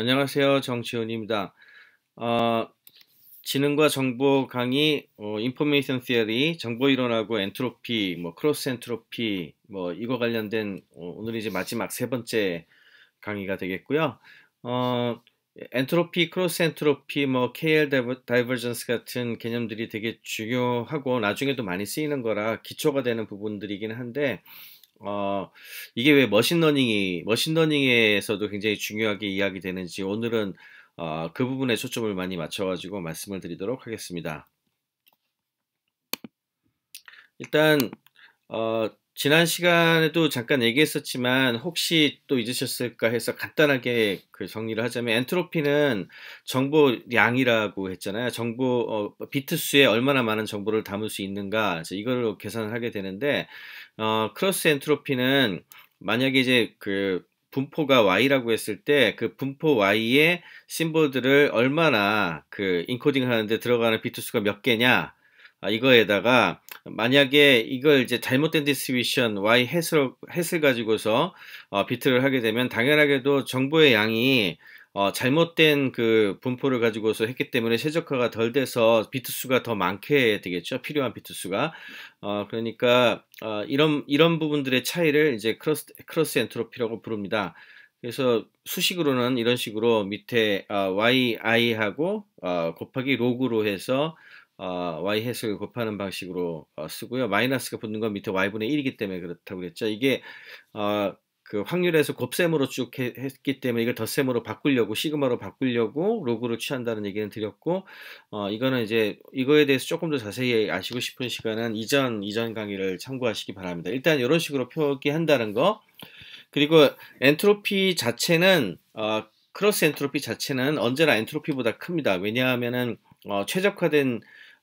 안녕하세요. 정지훈입니다. 어, 지능과 정보 강의, 어, 인포메이션 시어리, 정보 이론하고 엔트로피, 뭐 크로스 엔트로피, 뭐 이거 관련된 어, 오늘 이제 마지막 세 번째 강의가 되겠고요. 어, 엔트로피, 크로스 엔트로피, 뭐 KL 다이버전스 같은 개념들이 되게 중요하고 나중에도 많이 쓰이는 거라 기초가 되는 부분들이긴 한데 어, 이게 왜 머신러닝이, 머신러닝에서도 굉장히 중요하게 이야기되는지 오늘은 어, 그 부분에 초점을 많이 맞춰가지고 말씀을 드리도록 하겠습니다. 일단, 어, 지난 시간에도 잠깐 얘기했었지만 혹시 또 잊으셨을까 해서 간단하게 그 정리를 하자면 엔트로피는 정보량이라고 했잖아요. 정보 어, 비트 수에 얼마나 많은 정보를 담을 수 있는가 이걸로 계산을 하게 되는데 어, 크로스 엔트로피는 만약에 이제 그 분포가 y라고 했을 때 그 분포 y의 심볼들을 얼마나 그 인코딩 하는데 들어가는 비트 수가 몇 개냐 아, 이거에다가 만약에 이걸 이제 잘못된 디스트리뷰션 y 해을 해을 가지고서 어, 비트를 하게 되면 당연하게도 정보의 양이 어, 잘못된 그 분포를 가지고서 했기 때문에 최적화가 덜 돼서 비트 수가 더 많게 되겠죠. 필요한 비트 수가. 어, 그러니까 어, 이런 이런 부분들의 차이를 이제 크로스 크로스 엔트로피라고 부릅니다. 그래서 수식으로는 이런 식으로 밑에 어, yi 하고 어, 곱하기 로그로 해서 어, y 해석을 곱하는 방식으로 어, 쓰고요. 마이너스가 붙는 건 밑에 y분의 1이기 때문에 그렇다고 그랬죠. 이게 어, 그 확률에서 곱셈으로 쭉 해, 했기 때문에 이걸 덧셈으로 바꾸려고 시그마로 바꾸려고 로그를 취한다는 얘기는 드렸고 어, 이거는 이제 이거에 대해서 조금 더 자세히 아시고 싶은 시간은 이전 이전 강의를 참고하시기 바랍니다. 일단 이런 식으로 표기한다는 거 그리고 엔트로피 자체는 어, 크로스 엔트로피 자체는 언제나 엔트로피보다 큽니다. 왜냐하면은 어, 최적화된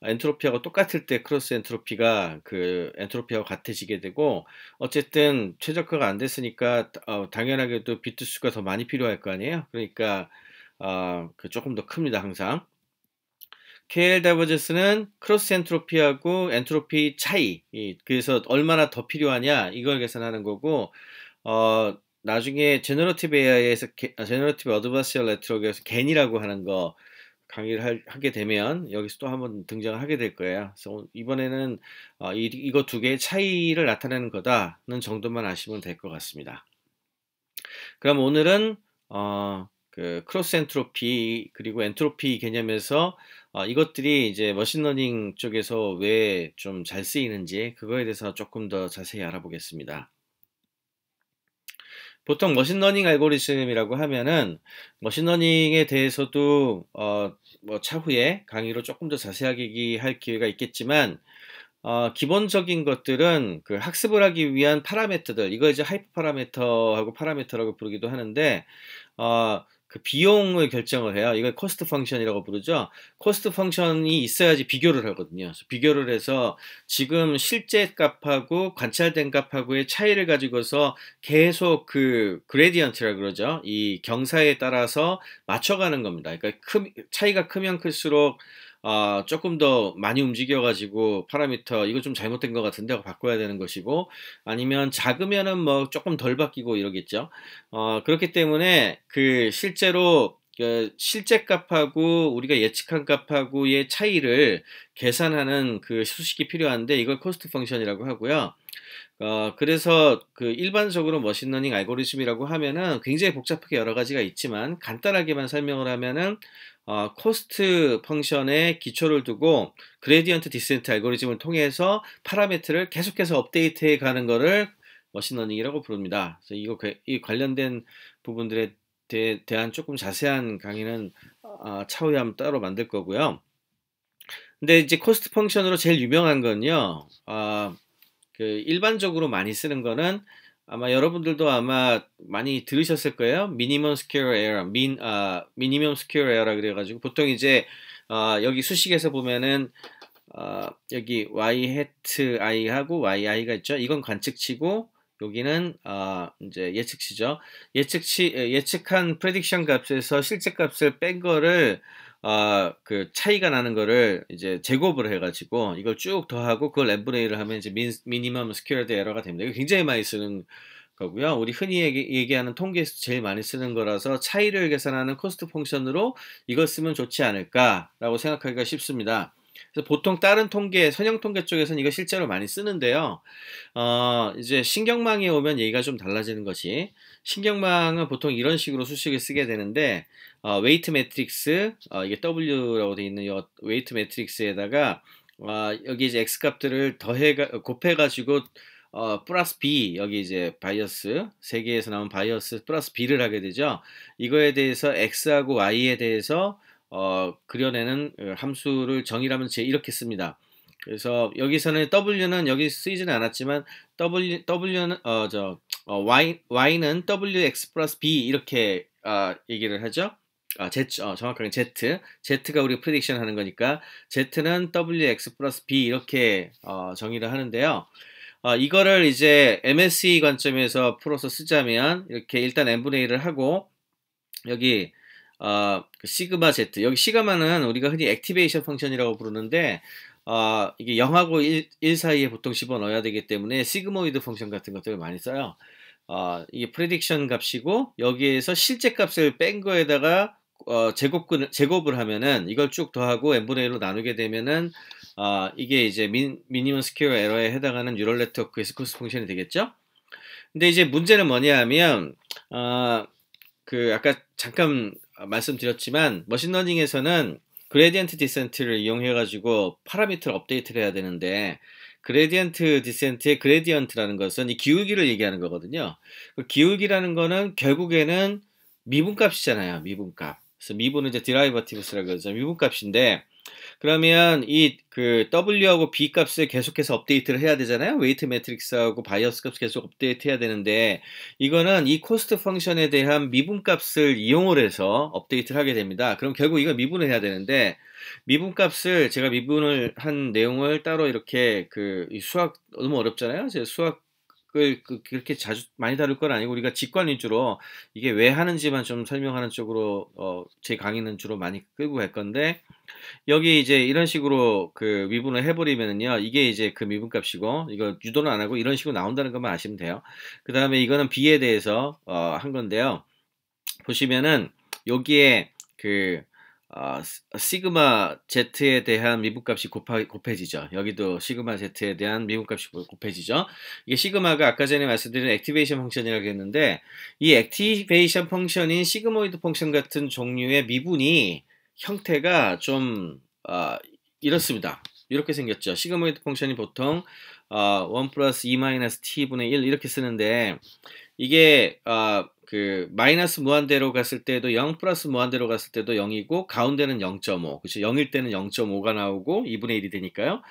엔트로피하고 똑같을 때 크로스 엔트로피가 그 엔트로피하고 같아지게 되고 어쨌든 최적화가 안 됐으니까 어, 당연하게도 비트수가 더 많이 필요할 거 아니에요. 그러니까 어, 그 조금 더 큽니다 항상. KL 다이버전스는 크로스 엔트로피하고 엔트로피 차이 그래서 얼마나 더 필요하냐 이걸 계산하는 거고 어 나중에 제너러티브 AI에서 아, 제너러티브 어드바스얼 레트로에서 겐이라고 하는 거 강의를 하게 되면 여기서 또 한번 등장을 하게 될 거예요. 그래서 이번에는 어, 이, 이거 두 개의 차이를 나타내는 거다는 정도만 아시면 될 것 같습니다. 그럼 오늘은 어, 그 크로스 엔트로피 그리고 엔트로피 개념에서 어, 이것들이 이제 머신러닝 쪽에서 왜 좀 잘 쓰이는지 그거에 대해서 조금 더 자세히 알아보겠습니다. 보통 머신러닝 알고리즘이라고 하면은 머신러닝에 대해서도 어, 뭐 차후에 강의로 조금 더 자세하게 얘기할 기회가 있겠지만 어, 기본적인 것들은 그 학습을 하기 위한 파라메터들 이거 이제 하이퍼 파라메터하고 파라메터라고 부르기도 하는데 어, 그 비용을 결정을 해요. 이걸 코스트 펑션이라고 부르죠. 코스트 펑션이 있어야지 비교를 하거든요. 비교를 해서 지금 실제 값하고 관찰된 값하고의 차이를 가지고서 계속 그 그레디언트라 그러죠. 이 경사에 따라서 맞춰가는 겁니다. 그러니까 크, 차이가 크면 클수록 어, 조금 더 많이 움직여가지고 파라미터 이거 좀 잘못된 것 같은데 하고 바꿔야 되는 것이고 아니면 작으면은 뭐 조금 덜 바뀌고 이러겠죠. 어, 그렇기 때문에 그 실제로 그 실제 값하고 우리가 예측한 값하고의 차이를 계산하는 그 수식이 필요한데 이걸 코스트 펑션이라고 하고요. 어, 그래서 그 일반적으로 머신러닝 알고리즘이라고 하면은 굉장히 복잡하게 여러 가지가 있지만 간단하게만 설명을 하면은 어, 코스트 펑션에 기초를 두고 그레디언트 디센트 알고리즘을 통해서 파라메트를 계속해서 업데이트해 가는 거를 머신러닝이라고 부릅니다. 그래서 이거 그, 이 관련된 부분들에 대, 한 조금 자세한 강의는 어, 아, 차후에 한번 따로 만들 거고요. 근데 이제 코스트 펑션으로 제일 유명한 건요. 어, 그 일반적으로 많이 쓰는 거는 아마 여러분들도 아마 많이 들으셨을 거예요. 미니멈 스퀘어 에어, 민, 아, 미니멈 스퀘어 에어라 그래가지고 보통 이제 어, 여기 수식에서 보면은 어, 여기 y 해트 i 하고 y i가 있죠. 이건 관측치고 여기는 어, 이제 예측치죠. 예측치 예측한 프레딕션 값에서 실제 값을 뺀 거를 아, 그 차이가 나는 거를 이제 제곱을 해가지고 이걸 쭉 더하고 그걸 램브레이를 하면 이제 미니멈 스퀘어드 에러가 됩니다. 이거 굉장히 많이 쓰는 거고요. 우리 흔히 얘기, 하는 통계에서 제일 많이 쓰는 거라서 차이를 계산하는 코스트 펑션으로 이걸 쓰면 좋지 않을까라고 생각하기가 쉽습니다. 그래서 보통 다른 통계, 선형 통계 쪽에서는 이거 실제로 많이 쓰는데요. 어, 이제 신경망에 오면 얘기가 좀 달라지는 것이 신경망은 보통 이런 식으로 수식을 쓰게 되는데 어, 웨이트 매트릭스 어, 이게 W라고 되어 있는 이 웨이트 매트릭스에다가 어, 여기 이제 x 값들을 더해 곱해 가지고 어, 플러스 B 여기 이제 바이어스 세계에서 나온 바이어스 플러스 B를 하게 되죠. 이거에 대해서 X하고 Y에 대해서 어, 그려내는 어, 함수를 정의라면 제 이렇게 씁니다. 그래서 여기서는 W는 여기 쓰이지는 않았지만 W W는 어저 어, Y Y는 WX 플러스 B 이렇게 어, 얘기를 하죠. 아, Z, 어, 정확하게 Z. Z가 우리가 프리딕션 하는 거니까 Z는 WX 플러스 B 이렇게 어, 정의를 하는데요. 어, 이거를 이제 MSE 관점에서 풀어서 쓰자면 이렇게 일단 n분의 1을 하고 여기 어, 그 시그마 Z. 여기 시그마는 우리가 흔히 액티베이션 펑션이라고 부르는데 어, 이게 0하고 1, 1 사이에 보통 집어넣어야 되기 때문에 시그모이드 펑션 같은 것들을 많이 써요. 어, 이게 프레딕션 값이고 여기에서 실제 값을 뺀 거에다가 어, 제곱근, 제곱을 하면은 이걸 쭉 더하고 n분의 1로 나누게 되면은 어, 이게 이제 미니멈 스퀘어 에러에 해당하는 뉴럴 네트워크의 스코스 펑션이 되겠죠? 근데 이제 문제는 뭐냐 하면 어, 그 아까 잠깐 아, 말씀드렸지만 머신러닝에서는 그레디언트 디센트를 이용해 가지고 파라미터를 업데이트를 해야 되는데 그레디언트 디센트의 그레디언트라는 것은 이 기울기를 얘기하는 거거든요. 그 기울기라는 거는 결국에는 미분값이잖아요. 미분값. 그래서 미분은 이제 드라이버티브스라고 해서 미분값인데 그러면 이 그 W하고 B 값을 계속해서 업데이트를 해야 되잖아요. 웨이트 매트릭스하고 바이어스 값을 계속 업데이트해야 되는데 이거는 이 코스트 펑션에 대한 미분 값을 이용을 해서 업데이트를 하게 됩니다. 그럼 결국 이거 미분을 해야 되는데 미분 값을 제가 미분을 한 내용을 따로 이렇게 그 수학 너무 어렵잖아요. 제 수학 그, 그, 그렇게 자주 많이 다룰 건 아니고 우리가 직관 위주로 이게 왜 하는지만 좀 설명하는 쪽으로 어, 제 강의는 주로 많이 끌고 갈 건데 여기 이제 이런 식으로 그 미분을 해버리면은요 이게 이제 그 미분 값이고 이거 유도는 안 하고 이런 식으로 나온다는 것만 아시면 돼요. 그 다음에 이거는 b에 대해서 어, 한 건데요. 보시면은 여기에 그 어, 어, 시그마 Z에 대한 미분값이 곱해지죠 여기도 시그마 Z에 대한 미분값이 곱해지죠. 이게 시그마가 아까 전에 말씀드린 액티베이션 펑션이라고 했는데 이 액티베이션 펑션인 시그모이드 펑션 같은 종류의 미분이 형태가 좀 어, 이렇습니다. 이렇게 생겼죠. 시그모이드 펑션이 보통 어, 1 플러스 2 마이너스 t분의 1 이렇게 쓰는데 이게 아, 그 마이너스 무한대로 갔을 때도 0 플러스 무한대로 갔을 때도 0이고 가운데는 0.5 그렇죠 0일 때는 0.5가 나오고 2분의 1이 되니까요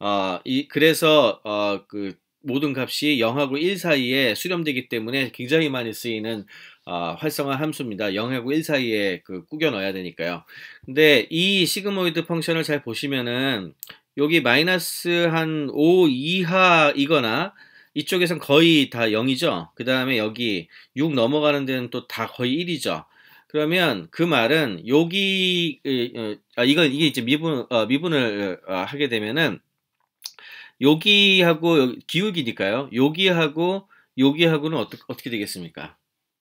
아이 그래서 어그 모든 값이 0하고 1 사이에 수렴되기 때문에 굉장히 많이 쓰이는 어, 활성화 함수입니다. 0하고 1 사이에 그 꾸겨 넣어야 되니까요. 근데 이 시그모이드 펑션을 잘 보시면은 여기 마이너스 한 5 이하이거나 이쪽에선 거의 다 0이죠. 그 다음에 여기 6 넘어가는 데는 또 다 거의 1이죠. 그러면 그 말은 여기 어, 아 이건 이게 이제 미분 어, 미분을 어, 하게 되면은 여기하고 기울기니까요. 여기하고 여기하고는 어떻게 어떻게 되겠습니까?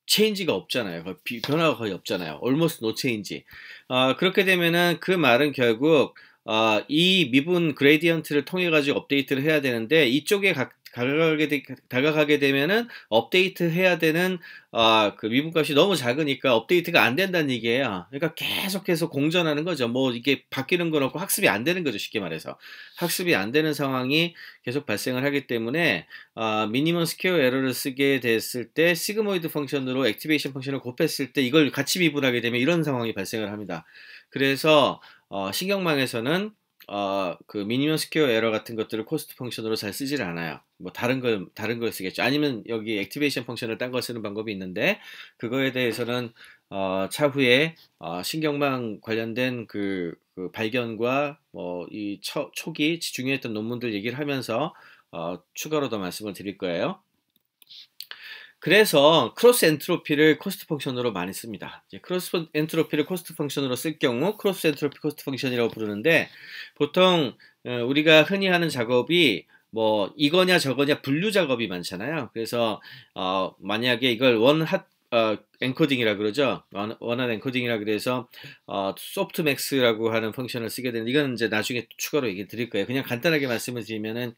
체인지가 없잖아요. 변화가 거의 없잖아요. almost no change. 어, 그렇게 되면은 그 말은 결국 어, 이 미분 그레디언트를 통해 가지고 업데이트를 해야 되는데 이쪽에 각, 다가가게, 되, 다가가게 되면은 업데이트 해야 되는 아, 그 미분값이 너무 작으니까 업데이트가 안 된다는 얘기예요. 그러니까 계속해서 공전하는 거죠. 뭐 이게 바뀌는 건 없고 학습이 안 되는 거죠. 쉽게 말해서 학습이 안 되는 상황이 계속 발생을 하기 때문에 아, 미니멈 스퀘어 에러를 쓰게 됐을 때 시그모이드 펑션으로 액티베이션 펑션을 곱했을 때 이걸 같이 미분하게 되면 이런 상황이 발생을 합니다. 그래서 어, 신경망에서는 어, 그 미니멈 스퀘어 에러 같은 것들을 코스트 펑션으로 잘 쓰질 않아요. 뭐 다른 걸 다른 걸 쓰겠죠. 아니면 여기 액티베이션 펑션을 딴 걸 쓰는 방법이 있는데 그거에 대해서는 어, 차후에 어, 신경망 관련된 그, 그 발견과 뭐이 어, 초기 중요했던 논문들 얘기를 하면서 어, 추가로 더 말씀을 드릴 거예요. 그래서 크로스 엔트로피를 코스트 펑션으로 많이 씁니다. 크로스 엔트로피를 코스트 펑션으로 쓸 경우 크로스 엔트로피 코스트 펑션이라고 부르는데 보통 어, 우리가 흔히 하는 작업이 뭐 이거냐 저거냐 분류 작업이 많잖아요. 그래서 어 만약에 이걸 원핫 어, 엔코딩이라 그러죠. 원, 원한 엔코딩이라 그래서 어, 소프트맥스라고 하는 펑션을 쓰게 되는 이건 이제 나중에 추가로 얘기 드릴 거예요. 그냥 간단하게 말씀을 드리면은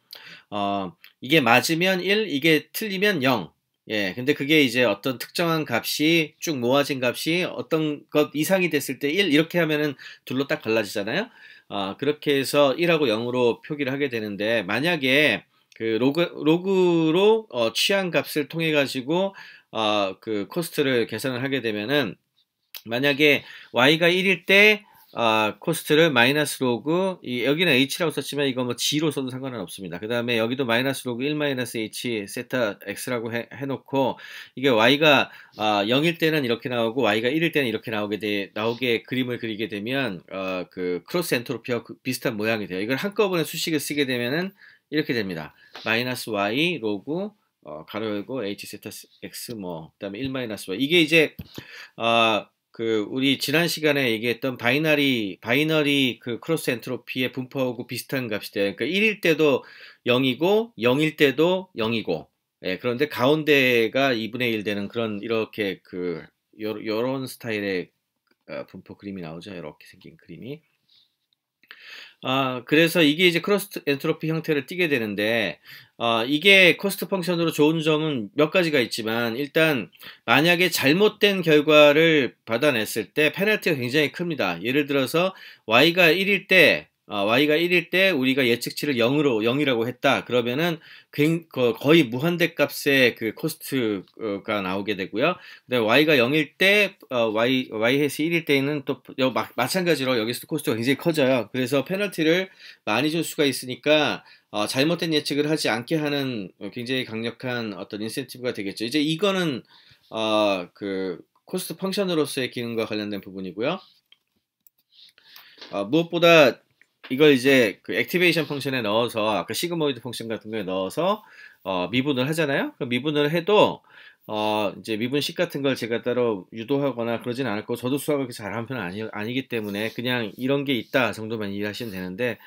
어, 이게 맞으면 1, 이게 틀리면 0. 예, 근데 그게 이제 어떤 특정한 값이 쭉 모아진 값이 어떤 것 이상이 됐을 때 1 이렇게 하면은 둘로 딱 갈라지잖아요. 아, 그렇게 해서 1하고 0으로 표기를 하게 되는데 만약에 그 로그 로그로 어, 취한 값을 통해 가지고 어, 그 코스트를 계산을 하게 되면은 만약에 y가 1일 때 아, 코스트를 마이너스 로그 이, 여기는 h라고 썼지만 이거 뭐 g로 써도 상관은 없습니다. 그 다음에 여기도 마이너스 로그 1 마이너스 h 세타 x라고 해, 놓고 이게 y가 아, 0일 때는 이렇게 나오고 y가 1일 때는 이렇게 나오게 돼 나오게 그림을 그리게 되면 어, 그 크로스 엔트로피와 그 비슷한 모양이 돼요. 이걸 한꺼번에 수식을 쓰게 되면은 이렇게 됩니다. 마이너스 y 로그 어, 가로 열고 h 세타 x 뭐 그다음에 1 마이너스 y 이게 이제 어, 그 우리 지난 시간에 얘기했던 바이너리 바이너리 그 크로스 엔트로피의 분포하고 비슷한 값이다. 그러니까 1일 때도 0이고 0일 때도 0이고 예, 그런데 가운데가 2분의 1 되는 그런 이렇게 그 요런 스타일의 어, 분포 그림이 나오죠. 이렇게 생긴 그림이. 아, 그래서 이게 이제 크로스 엔트로피 형태를 띠게 되는데, 어, 이게 코스트 펑션으로 좋은 점은 몇 가지가 있지만, 일단, 만약에 잘못된 결과를 받아냈을 때, 페널티가 굉장히 큽니다. 예를 들어서, y가 1일 때, 어, y가 1일 때 우리가 예측치를 0으로 0이라고 했다. 그러면은 거의 무한대 값의 그 코스트가 나오게 되고요. 근데 y가 0일 때 어, y y 해시 1일 때는 또 마, 찬가지로 여기서도 코스트가 굉장히 커져요. 그래서 페널티를 많이 줄 수가 있으니까 어, 잘못된 예측을 하지 않게 하는 굉장히 강력한 어떤 인센티브가 되겠죠. 이제 이거는 어, 그 코스트 펑션으로서의 기능과 관련된 부분이고요. 어, 무엇보다 이걸 이제 그 액티베이션 펑션에 넣어서 아까 시그모이드 펑션 같은 거에 넣어서 어, 미분을 하잖아요. 그럼 미분을 해도 어, 이제 미분식 같은 걸 제가 따로 유도하거나 그러진 않을 고 저도 수학을 그렇게 잘하는 편은 아니, 아니기 때문에 그냥 이런 게 있다 정도만 이해하시면 되는데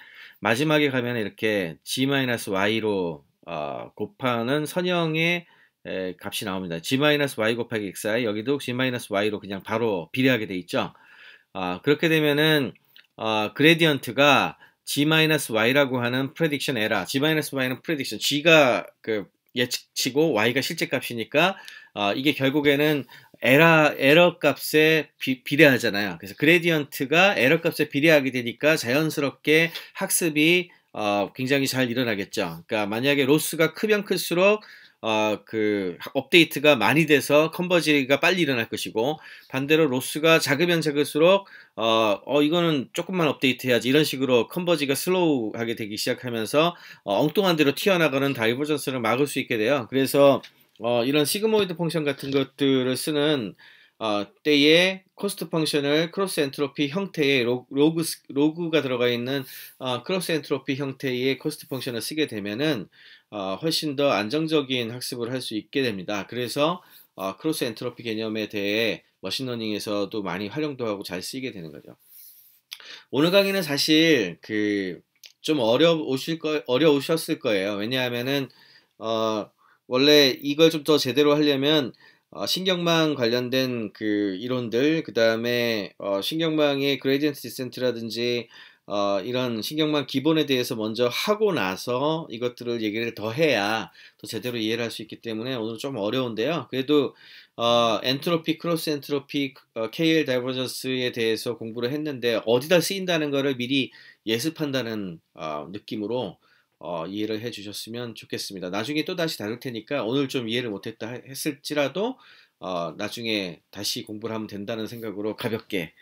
마지막에 가면 이렇게 g-y로 어, 곱하는 선형의 에, 값이 나옵니다. g-y 곱하기 xi 여기도 g-y로 그냥 바로 비례하게 돼 있죠. 어, 그렇게 되면은 어, 그레디언트가 G-Y라고 하는 p r e d i c 프레딕션 에라, G-Y는 prediction. G가 그 예측치고 Y가 실제 값이니까 어, 이게 결국에는 에러 에러 값에 비, 비례하잖아요. 그래서 그레디언트가 에러 값에 비례하게 되니까 자연스럽게 학습이 어, 굉장히 잘 일어나겠죠. 그러니까 만약에 로스가 크면 클수록 어, 그 업데이트가 많이 돼서 컨버지가 빨리 일어날 것이고 반대로 로스가 작으면 작을수록 어, 어 이거는 조금만 업데이트해야지 이런 식으로 컨버지가 슬로우하게 되기 시작하면서 어, 엉뚱한 대로 튀어나가는 다이버전스를 막을 수 있게 돼요. 그래서 어, 이런 시그모이드 펑션 같은 것들을 쓰는 어, 때에 코스트 펑션을 크로스 엔트로피 형태의 로그, 로그가 들어가 있는 어, 크로스 엔트로피 형태의 코스트 펑션을 쓰게 되면은 어, 훨씬 더 안정적인 학습을 할 수 있게 됩니다. 그래서 어, 크로스 엔트로피 개념에 대해 머신러닝에서도 많이 활용도 하고 잘 쓰이게 되는 거죠. 오늘 강의는 사실 그 좀 어려우실 거 어려우셨을 거예요. 왜냐하면은 어, 원래 이걸 좀 더 제대로 하려면 어, 신경망 관련된 그 이론들 그 다음에 어, 신경망의 그레디언트 디센트라든지 어, 이런 신경망 기본에 대해서 먼저 하고 나서 이것들을 얘기를 더 해야 더 제대로 이해를 할 수 있기 때문에 오늘 좀 어려운데요. 그래도 어, 엔트로피, 크로스 엔트로피, 어, KL 다이버전스에 대해서 공부를 했는데 어디다 쓰인다는 것을 미리 예습한다는 어, 느낌으로 어, 이해를 해주셨으면 좋겠습니다. 나중에 또 다시 다룰 테니까 오늘 좀 이해를 못했다 했을지라도 어, 나중에 다시 공부를 하면 된다는 생각으로 가볍게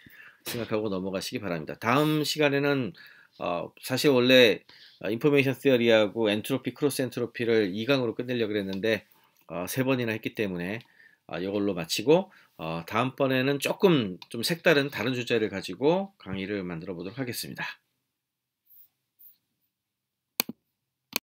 생각하고 넘어가시기 바랍니다. 다음 시간에는 어, 사실 원래 어, 인포메이션 세어리하고 엔트로피 크로스 엔트로피를 2강으로 끝내려고 그랬는데 어, 세 번이나 했기 때문에 어, 이걸로 마치고 어, 다음번에는 조금 좀 색다른 다른 주제를 가지고 강의를 만들어 보도록 하겠습니다.